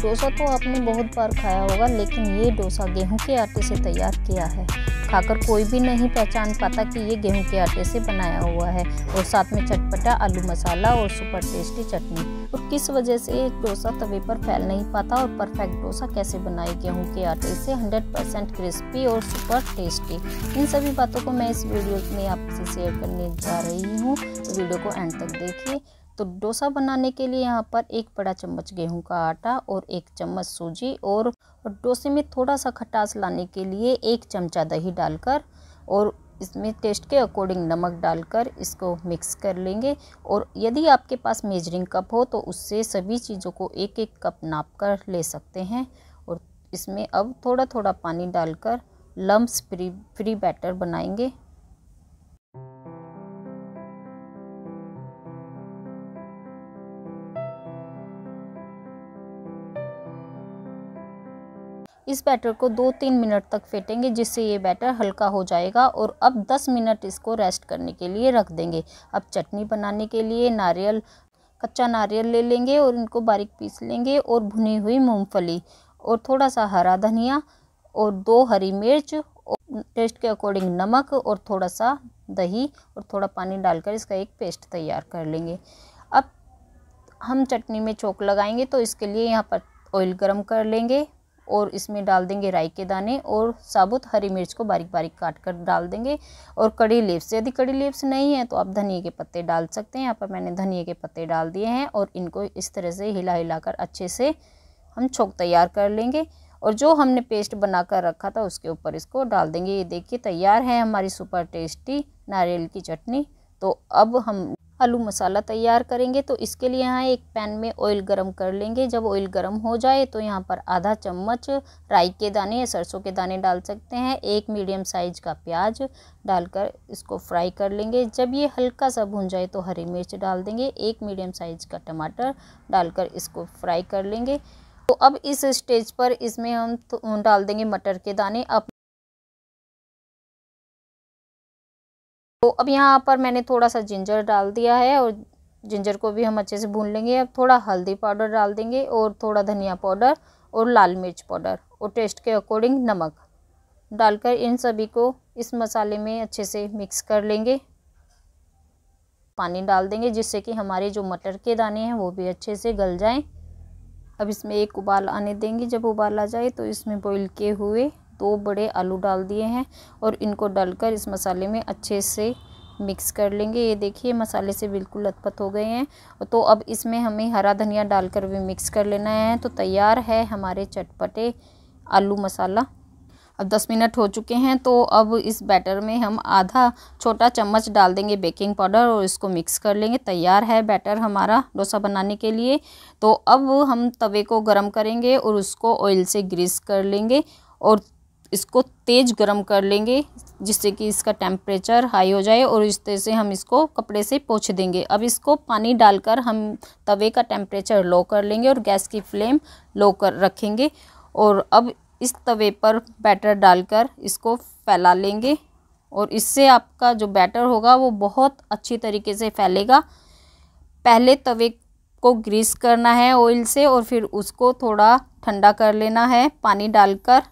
डोसा तो आपने बहुत बार खाया होगा लेकिन ये डोसा गेहूं के आटे से तैयार किया है खाकर कोई भी नहीं पहचान पाता कि ये गेहूं के आटे से बनाया हुआ है और साथ में चटपटा आलू मसाला और सुपर टेस्टी चटनी और तो किस वजह से एक डोसा तवे पर फैल नहीं पाता और परफेक्ट डोसा कैसे बनाए गेहूं के आटे से 100 परसेंट क्रिस्पी और सुपर टेस्टी इन सभी बातों को मैं इस वीडियो में आपसे शेयर करने जा रही हूँ वीडियो को एंड तक देखिए तो डोसा बनाने के लिए यहाँ पर एक बड़ा चम्मच गेहूं का आटा और एक चम्मच सूजी और डोसे में थोड़ा सा खटास लाने के लिए एक चमचा दही डालकर और इसमें टेस्ट के अकॉर्डिंग नमक डालकर इसको मिक्स कर लेंगे और यदि आपके पास मेजरिंग कप हो तो उससे सभी चीज़ों को एक एक कप नाप कर ले सकते हैं और इसमें अब थोड़ा थोड़ा पानी डालकर लम्ब फ्री फ्री बैटर बनाएंगे इस बैटर को दो तीन मिनट तक फेंटेंगे जिससे ये बैटर हल्का हो जाएगा और अब दस मिनट इसको रेस्ट करने के लिए रख देंगे अब चटनी बनाने के लिए नारियल कच्चा नारियल ले लेंगे और इनको बारीक पीस लेंगे और भुनी हुई मूंगफली और थोड़ा सा हरा धनिया और दो हरी मिर्च और टेस्ट के अकॉर्डिंग नमक और थोड़ा सा दही और थोड़ा पानी डालकर इसका एक पेस्ट तैयार कर लेंगे अब हम चटनी में चौक लगाएंगे तो इसके लिए यहाँ पर ऑयल गरम कर लेंगे और इसमें डाल देंगे राई के दाने और साबुत हरी मिर्च को बारीक बारीक काट कर डाल देंगे और कड़ी लीव्स यदि कड़ी लीव्स नहीं है तो आप धनिए के पत्ते डाल सकते हैं यहाँ पर मैंने धनिए के पत्ते डाल दिए हैं और इनको इस तरह से हिला हिला कर अच्छे से हम छोंक तैयार कर लेंगे और जो हमने पेस्ट बना कर रखा था उसके ऊपर इसको डाल देंगे ये देखिए तैयार है हमारी सुपर टेस्टी नारियल की चटनी तो अब हम आलू मसाला तैयार करेंगे तो इसके लिए यहाँ एक पैन में ऑयल गरम कर लेंगे जब ऑयल गरम हो जाए तो यहाँ पर आधा चम्मच राई के दाने या सरसों के दाने डाल सकते हैं एक मीडियम साइज का प्याज डालकर इसको फ्राई कर लेंगे जब ये हल्का सा भून जाए तो हरी मिर्च डाल देंगे एक मीडियम साइज का टमाटर डालकर इसको फ्राई कर लेंगे तो अब इस स्टेज पर इसमें हम तो डाल देंगे मटर के दाने आप तो अब यहाँ पर मैंने थोड़ा सा जिंजर डाल दिया है और जिंजर को भी हम अच्छे से भून लेंगे अब थोड़ा हल्दी पाउडर डाल देंगे और थोड़ा धनिया पाउडर और लाल मिर्च पाउडर और टेस्ट के अकॉर्डिंग नमक डालकर इन सभी को इस मसाले में अच्छे से मिक्स कर लेंगे पानी डाल देंगे जिससे कि हमारे जो मटर के दाने हैं वो भी अच्छे से गल जाएं अब इसमें एक उबाल आने देंगे जब उबाल आ जाए तो इसमें बॉईल किए हुए दो बड़े आलू डाल दिए हैं और इनको डालकर इस मसाले में अच्छे से मिक्स कर लेंगे ये देखिए मसाले से बिल्कुल लथपथ हो गए हैं तो अब इसमें हमें हरा धनिया डालकर भी मिक्स कर लेना है तो तैयार है हमारे चटपटे आलू मसाला अब 10 मिनट हो चुके हैं तो अब इस बैटर में हम आधा छोटा चम्मच डाल देंगे बेकिंग पाउडर और इसको मिक्स कर लेंगे तैयार है बैटर हमारा डोसा बनाने के लिए तो अब हम तवे को गर्म करेंगे और उसको ऑयल से ग्रीस कर लेंगे और इसको तेज़ गर्म कर लेंगे जिससे कि इसका टेम्परेचर हाई हो जाए और इस तरह से हम इसको कपड़े से पोछ देंगे अब इसको पानी डालकर हम तवे का टेम्परेचर लो कर लेंगे और गैस की फ्लेम लो कर रखेंगे और अब इस तवे पर बैटर डालकर इसको फैला लेंगे और इससे आपका जो बैटर होगा वो बहुत अच्छी तरीके से फैलेगा पहले तवे को ग्रीस करना है ऑयल से और फिर उसको थोड़ा ठंडा कर लेना है पानी डालकर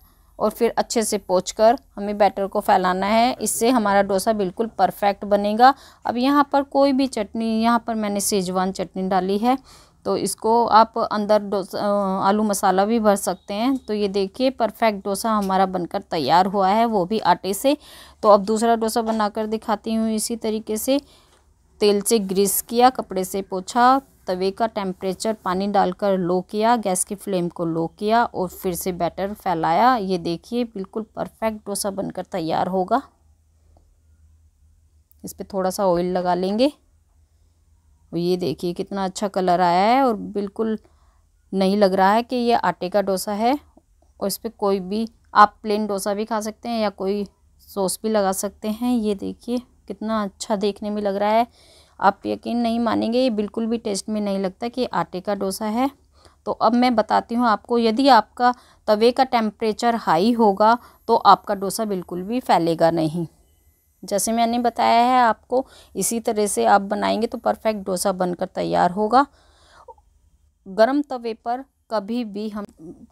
और फिर अच्छे से पोच कर हमें बैटर को फैलाना है इससे हमारा डोसा बिल्कुल परफेक्ट बनेगा अब यहाँ पर कोई भी चटनी यहाँ पर मैंने सेजवान चटनी डाली है तो इसको आप अंदर डोसा आलू मसाला भी भर सकते हैं तो ये देखिए परफेक्ट डोसा हमारा बनकर तैयार हुआ है वो भी आटे से तो अब दूसरा डोसा बनाकर दिखाती हूँ इसी तरीके से तेल से ग्रीस किया कपड़े से पोछा तवे का टेम्परेचर पानी डालकर लो किया गैस की फ्लेम को लो किया और फिर से बैटर फैलाया ये देखिए बिल्कुल परफेक्ट डोसा बनकर तैयार होगा इस पर थोड़ा सा ऑयल लगा लेंगे ये देखिए कितना अच्छा कलर आया है और बिल्कुल नहीं लग रहा है कि ये आटे का डोसा है और इस पर कोई भी आप प्लेन डोसा भी खा सकते हैं या कोई सॉस भी लगा सकते हैं ये देखिए कितना अच्छा देखने में लग रहा है आप यकीन नहीं मानेंगे ये बिल्कुल भी टेस्ट में नहीं लगता कि आटे का डोसा है तो अब मैं बताती हूँ आपको यदि आपका तवे का टेम्परेचर हाई होगा तो आपका डोसा बिल्कुल भी फैलेगा नहीं जैसे मैंने बताया है आपको इसी तरह से आप बनाएंगे तो परफेक्ट डोसा बनकर तैयार होगा गर्म तवे पर कभी भी हम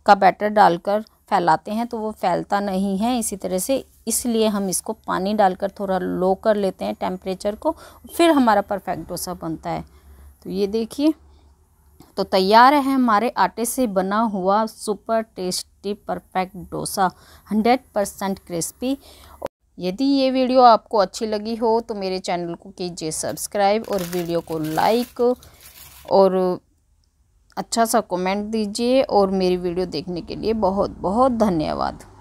का बैटर डालकर फैलाते हैं तो वो फैलता नहीं है इसी तरह से इसलिए हम इसको पानी डालकर थोड़ा लो कर लेते हैं टेम्परेचर को फिर हमारा परफेक्ट डोसा बनता है तो ये देखिए तो तैयार है हमारे आटे से बना हुआ super tasty perfect dosa hundred percent crispy यदि ये वीडियो आपको अच्छी लगी हो तो मेरे चैनल को कीजिए सब्सक्राइब और वीडियो को लाइक और अच्छा सा कमेंट दीजिए और मेरी वीडियो देखने के लिए बहुत बहुत धन्यवाद